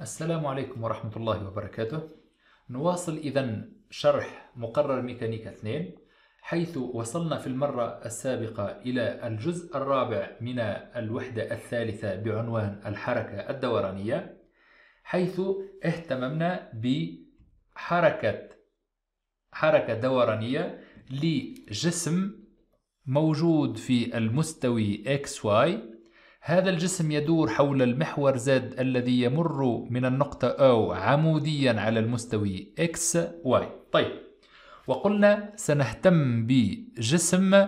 السلام عليكم ورحمة الله وبركاته نواصل إذا شرح مقرر ميكانيكا 2 حيث وصلنا في المرة السابقة إلى الجزء الرابع من الوحدة الثالثة بعنوان الحركة الدورانية حيث اهتممنا بحركة حركة دورانية لجسم موجود في المستوي XY هذا الجسم يدور حول المحور Z الذي يمر من النقطة O عموديا على المستوي XY طيب وقلنا سنهتم بجسم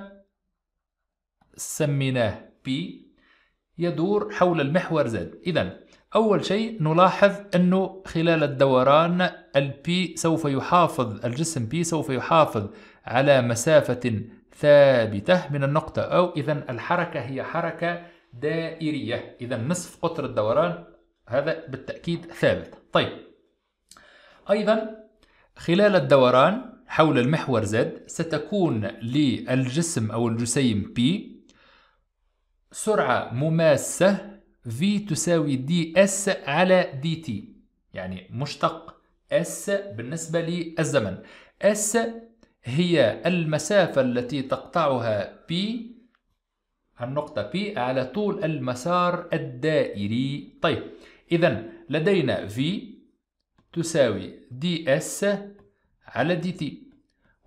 سميناه P يدور حول المحور Z إذا أول شيء نلاحظ أنه خلال الدوران البي سوف يحافظ الجسم بي سوف يحافظ على مسافة ثابتة من النقطة أو إذا الحركة هي حركة دائرية إذا نصف قطر الدوران هذا بالتأكيد ثابت طيب أيضا خلال الدوران حول المحور Z ستكون للجسم أو الجسيم P سرعة مماسة V تساوي ds على dt يعني مشتق S بالنسبة للزمن S هي المسافة التي تقطعها P النقطة P على طول المسار الدائري طيب إذا لدينا V تساوي DS على DT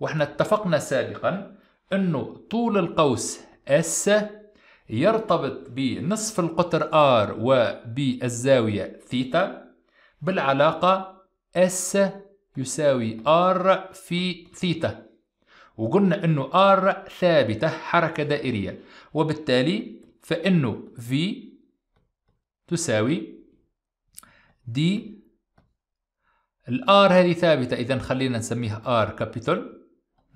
وإحنا اتفقنا سابقا أنه طول القوس S يرتبط بنصف القطر R وبالزاوية ثيتا بالعلاقة S يساوي R في ثيتا وقلنا انه R ثابتة حركة دائرية وبالتالي فانه V تساوي D الار هذه ثابتة اذا خلينا نسميها R كابيتال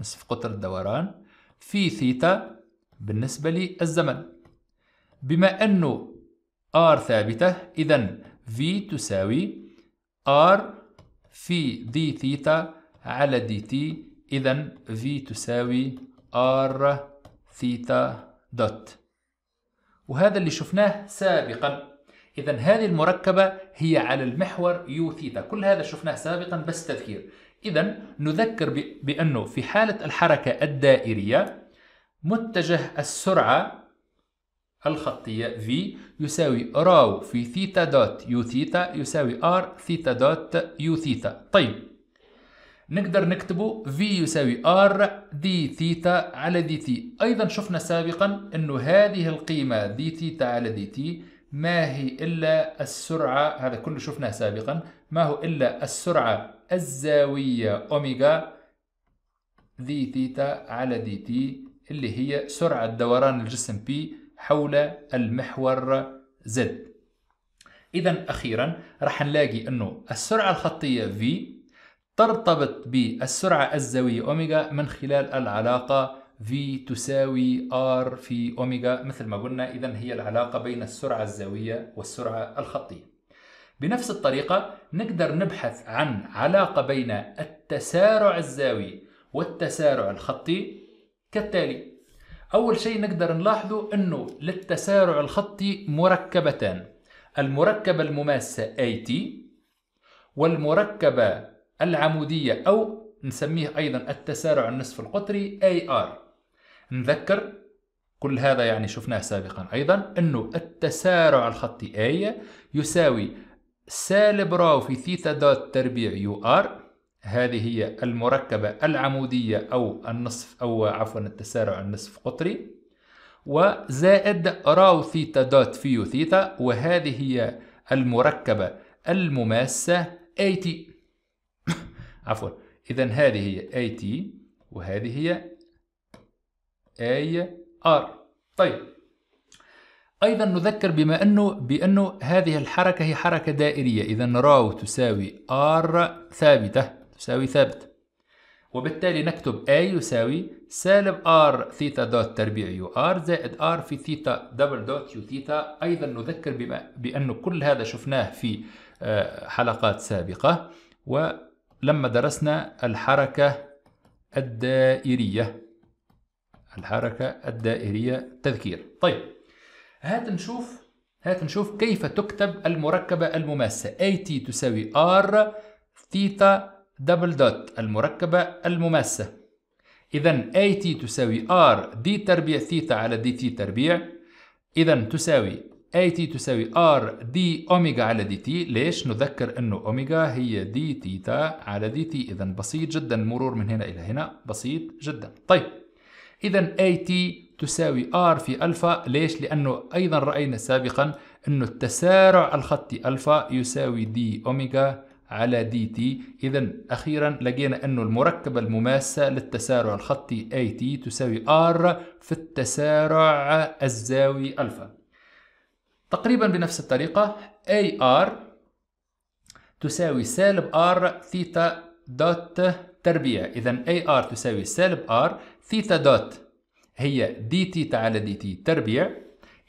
نصف قطر الدوران في ثيتا بالنسبة للزمن بما انه R ثابتة اذا V تساوي R في دي ثيتا على دي تي إذا V تساوي R ثيتا دوت وهذا اللي شفناه سابقا إذا هذه المركبة هي على المحور يو ثيتا كل هذا شفناه سابقا بس تذكير إذا نذكر بأنه في حالة الحركة الدائرية متجه السرعة الخطية V يساوي راو في ثيتا دوت يو ثيتا يساوي R ثيتا دوت يو ثيتا طيب نقدر نكتبه V يساوي R d ثيتا على d t أيضا شفنا سابقا أنه هذه القيمة دي ثيتا على d t ما هي إلا السرعة هذا كله شفناه سابقا ما هو إلا السرعة الزاوية أوميغا دي ثيتا على d t اللي هي سرعة دوران الجسم P حول المحور Z إذا أخيرا راح نلاقي أنه السرعة الخطية V ترتبط بالسرعة الزاوية أوميجا من خلال العلاقة V تساوي R في أوميجا مثل ما قلنا إذا هي العلاقة بين السرعة الزاوية والسرعة الخطية بنفس الطريقة نقدر نبحث عن علاقة بين التسارع الزاوي والتسارع الخطي كالتالي أول شيء نقدر نلاحظه أنه للتسارع الخطي مركبتان المركبة المماسة AT والمركبة العمودية أو نسميه أيضا التسارع النصف القطري AR نذكر كل هذا يعني شفناه سابقا أيضا أنه التسارع الخطي A يساوي سالب راو في ثيتا دوت تربيع يو ار هذه هي المركبة العمودية أو النصف أو عفوا التسارع النصف قطري وزائد راو ثيتا دوت فيو ثيتا وهذه هي المركبة المماسة اي تي عفوا إذا هذه هي اي تي وهذه هي اي ار طيب أيضا نذكر بما أنه بأنه هذه الحركة هي حركة دائرية إذا راو تساوي ار ثابتة تساوي ثابت وبالتالي نكتب A يساوي سالب R ثيتا دوت تربيع يو R زائد R في ثيتا دبل دوت يو ثيتا أيضا نذكر بما بأنه كل هذا شفناه في آه، حلقات سابقة و لما درسنا الحركة الدائرية الحركة الدائرية تذكير طيب هات نشوف هات نشوف كيف تكتب المركبة المماسة AT تساوي R ثيتا دبل دوت المركبة المماسة إذا AT تساوي R دي تربيع ثيتا على دي تي تربيع إذا تساوي اي تي تساوي ار دي اوميجا على دي تي ليش نذكر انه اوميجا هي دي تيتا على دي تي اذا بسيط جدا المرور من هنا الى هنا بسيط جدا طيب اذا اي تي تساوي ار في الفا ليش لانه ايضا راينا سابقا انه التسارع الخطي الفا يساوي دي اوميجا على دي تي اذا اخيرا لقينا انه المركبه المماسه للتسارع الخطي اي تي تساوي ار في التسارع الزاوي الفا تقريبا بنفس الطريقة AR تساوي سالب R ثيتا دوت تربيع إذا AR تساوي سالب R ثيتا دوت هي دي تيتا على دي تي تربيع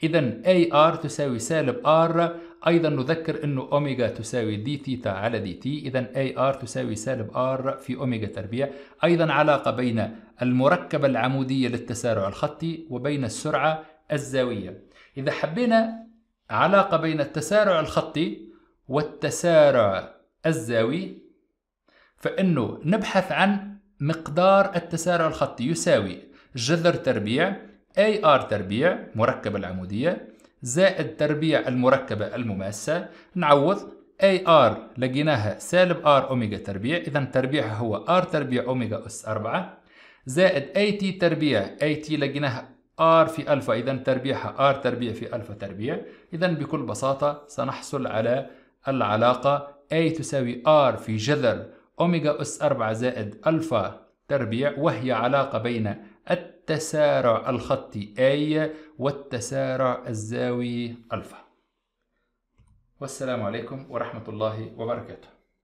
إذا AR تساوي سالب R أيضا نذكر أنه أوميجا تساوي دي تيتا على دي تي إذا AR تساوي سالب R في أوميجا تربيع أيضا علاقة بين المركبة العمودية للتسارع الخطي وبين السرعة الزاوية إذا حبينا علاقة بين التسارع الخطي والتسارع الزاوي فإنه نبحث عن مقدار التسارع الخطي يساوي جذر تربيع AR تربيع مركب العمودية زائد تربيع المركبة المماسة نعوض AR لقيناها سالب R أوميجا تربيع إذا تربيعها هو R تربيع أوميجا أس 4 زائد AT تربيع AT لقيناها R في ألفا إذا تربيعها R تربيع في ألفا تربيع إذا بكل بساطة سنحصل على العلاقة A تساوي R في جذر اوميجا أس 4 زائد ألفا تربيع وهي علاقة بين التسارع الخطي A والتسارع الزاوي ألفا والسلام عليكم ورحمة الله وبركاته